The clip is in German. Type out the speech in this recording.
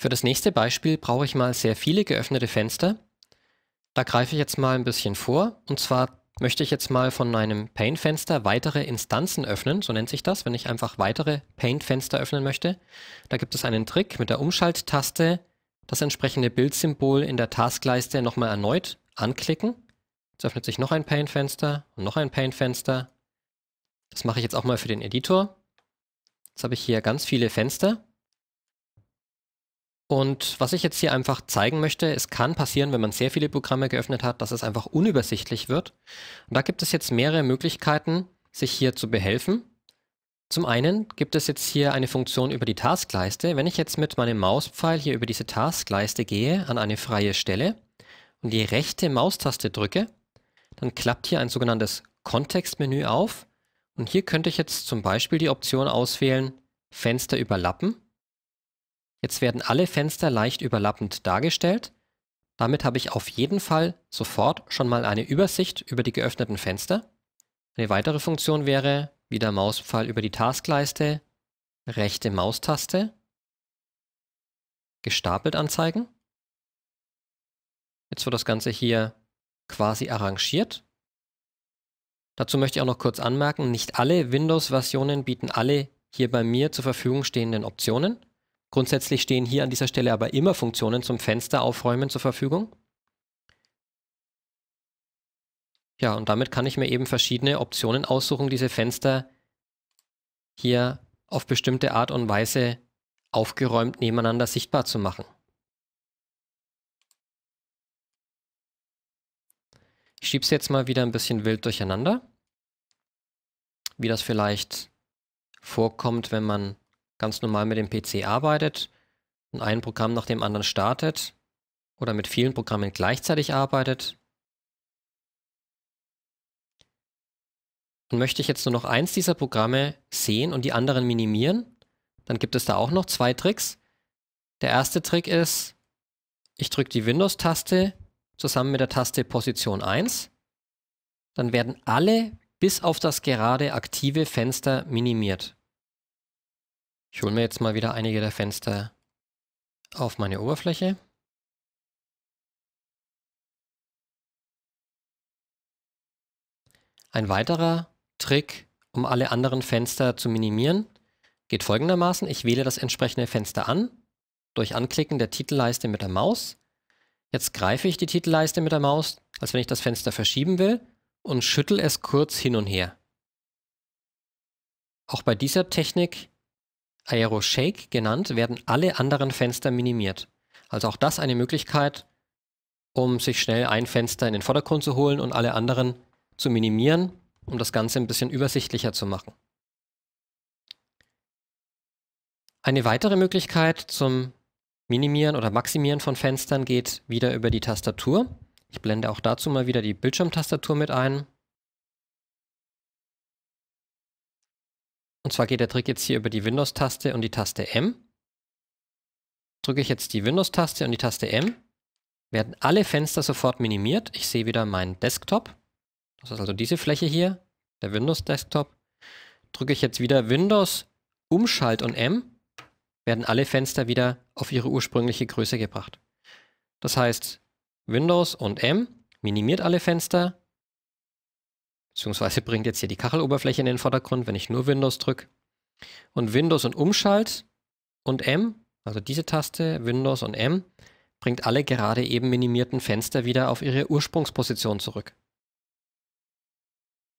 Für das nächste Beispiel brauche ich mal sehr viele geöffnete Fenster. Da greife ich jetzt mal ein bisschen vor. Und zwar möchte ich jetzt mal von einem Paint-Fenster weitere Instanzen öffnen. So nennt sich das, wenn ich einfach weitere Paint-Fenster öffnen möchte. Da gibt es einen Trick mit der Umschalttaste. Das entsprechende Bildsymbol in der Taskleiste nochmal erneut anklicken. Jetzt öffnet sich noch ein Paint-Fenster und noch ein Paint-Fenster. Das mache ich jetzt auch mal für den Editor. Jetzt habe ich hier ganz viele Fenster. Und was ich jetzt hier einfach zeigen möchte, es kann passieren, wenn man sehr viele Programme geöffnet hat, dass es einfach unübersichtlich wird. Und da gibt es jetzt mehrere Möglichkeiten, sich hier zu behelfen. Zum einen gibt es jetzt hier eine Funktion über die Taskleiste. Wenn ich jetzt mit meinem Mauspfeil hier über diese Taskleiste gehe, an eine freie Stelle und die rechte Maustaste drücke, dann klappt hier ein sogenanntes Kontextmenü auf. Und hier könnte ich jetzt zum Beispiel die Option auswählen, Fenster überlappen Jetzt werden alle Fenster leicht überlappend dargestellt. Damit habe ich auf jeden Fall sofort schon mal eine Übersicht über die geöffneten Fenster. Eine weitere Funktion wäre, wieder Mauspfeil über die Taskleiste, rechte Maustaste, gestapelt anzeigen. Jetzt wird das Ganze hier quasi arrangiert. Dazu möchte ich auch noch kurz anmerken, nicht alle Windows-Versionen bieten alle hier bei mir zur Verfügung stehenden Optionen. Grundsätzlich stehen hier an dieser Stelle aber immer Funktionen zum Fenster aufräumen zur Verfügung. Ja, und damit kann ich mir eben verschiedene Optionen aussuchen, diese Fenster hier auf bestimmte Art und Weise aufgeräumt nebeneinander sichtbar zu machen. Ich schiebe es jetzt mal wieder ein bisschen wild durcheinander, wie das vielleicht vorkommt, wenn man ganz normal mit dem PC arbeitet und ein Programm nach dem anderen startet oder mit vielen Programmen gleichzeitig arbeitet. Und möchte ich jetzt nur noch eins dieser Programme sehen und die anderen minimieren, dann gibt es da auch noch zwei Tricks. Der erste Trick ist, ich drücke die Windows-Taste zusammen mit der Taste Position 1. Dann werden alle bis auf das gerade aktive Fenster minimiert. Ich hole mir jetzt mal wieder einige der Fenster auf meine Oberfläche. Ein weiterer Trick, um alle anderen Fenster zu minimieren, geht folgendermaßen. Ich wähle das entsprechende Fenster an, durch Anklicken der Titelleiste mit der Maus. Jetzt greife ich die Titelleiste mit der Maus, als wenn ich das Fenster verschieben will, und schüttel es kurz hin und her. Auch bei dieser Technik Aero-Shake genannt, werden alle anderen Fenster minimiert. Also auch das eine Möglichkeit, um sich schnell ein Fenster in den Vordergrund zu holen und alle anderen zu minimieren, um das Ganze ein bisschen übersichtlicher zu machen. Eine weitere Möglichkeit zum Minimieren oder Maximieren von Fenstern geht wieder über die Tastatur. Ich blende auch dazu mal wieder die Bildschirmtastatur mit ein. Und zwar geht der Trick jetzt hier über die Windows-Taste und die Taste M. Drücke ich jetzt die Windows-Taste und die Taste M, werden alle Fenster sofort minimiert. Ich sehe wieder meinen Desktop. Das ist also diese Fläche hier, der Windows-Desktop. Drücke ich jetzt wieder Windows, Umschalt und M, werden alle Fenster wieder auf ihre ursprüngliche Größe gebracht. Das heißt, Windows und M minimiert alle Fenster, beziehungsweise bringt jetzt hier die Kacheloberfläche in den Vordergrund, wenn ich nur Windows drücke. Und Windows und Umschalt und M, also diese Taste, Windows und M, bringt alle gerade eben minimierten Fenster wieder auf ihre Ursprungsposition zurück.